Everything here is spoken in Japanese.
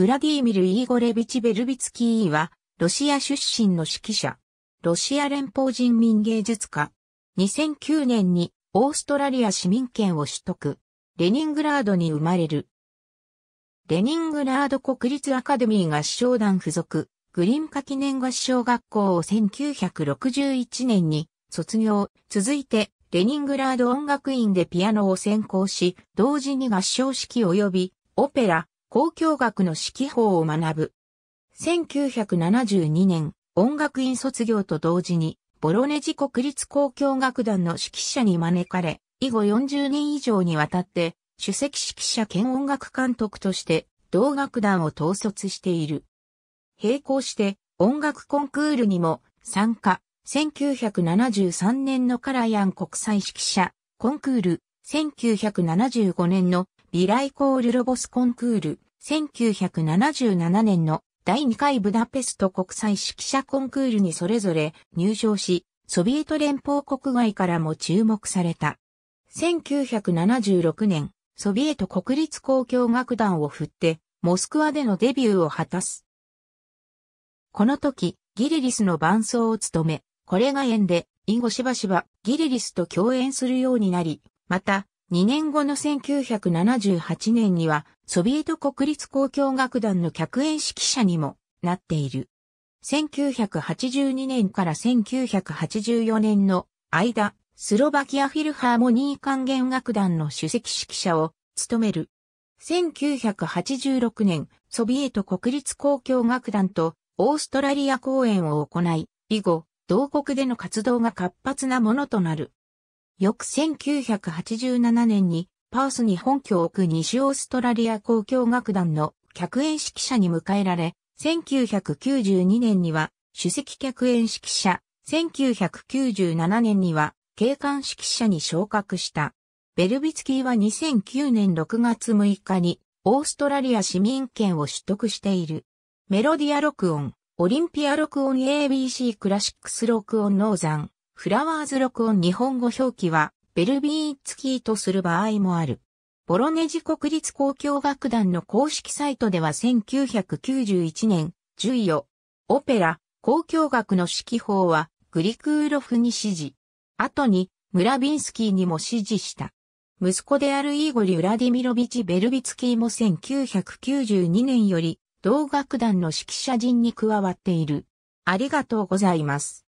ブラディーミル・イーゴレビチ・ベルビツキーは、ロシア出身の指揮者。ロシア連邦人民芸術家。2009年にオーストラリア市民権を取得。レニングラードに生まれる。レニングラード国立アカデミー合唱団付属、グリンカ記念合唱学校を1961年に卒業。続いて、レニングラード音楽院でピアノを専攻し、同時に合唱式及び、オペラ、公共学の指揮法を学ぶ。1972年、音楽院卒業と同時に、ボロネジ国立公共楽団の指揮者に招かれ、以後40年以上にわたって、主席指揮者兼音楽監督として、同楽団を統率している。並行して、音楽コンクールにも参加。1973年のカラヤン国際指揮者コンクール、1975年のビライコールロボスコンクール、1977年の第2回ブダペスト国際指揮者コンクールにそれぞれ入賞し、ソビエト連邦国外からも注目された。1976年、ソビエト国立交響楽団を振って、モスクワでのデビューを果たす。この時、ギリリスの伴奏を務め、これが縁で、ン後しばしばギリリスと共演するようになり、また、2年後の1978年には、ソビエト国立交響楽団の客演指揮者にもなっている。1982年から1984年の間、スロバキアフィルハーモニー管弦楽団の主席指揮者を務める。1986年、ソビエト国立交響楽団とオーストラリア公演を行い、以後、同国での活動が活発なものとなる。翌1987年にパースに本拠を置く西オーストラリア交響楽団の客演指揮者に迎えられ、1992年には主席客演指揮者、1997年には警官指揮者に昇格した。ベルビツキーは2009年6月6日にオーストラリア市民権を取得している。メロディア録音、オリンピア録音 ABC クラシックス録音ノーザン、フラワーズ録音日本語表記は、ベルビーツキーとする場合もある。ボロネジ国立交響楽団の公式サイトでは1991年、14予、オペラ、交響楽の指揮法は、グリクーロフに指示。後に、ムラビンスキーにも指示した。息子であるイーゴリ・ウラディミロビチ・ベルビツキーも1992年より、同楽団の指揮者陣に加わっている。ありがとうございます。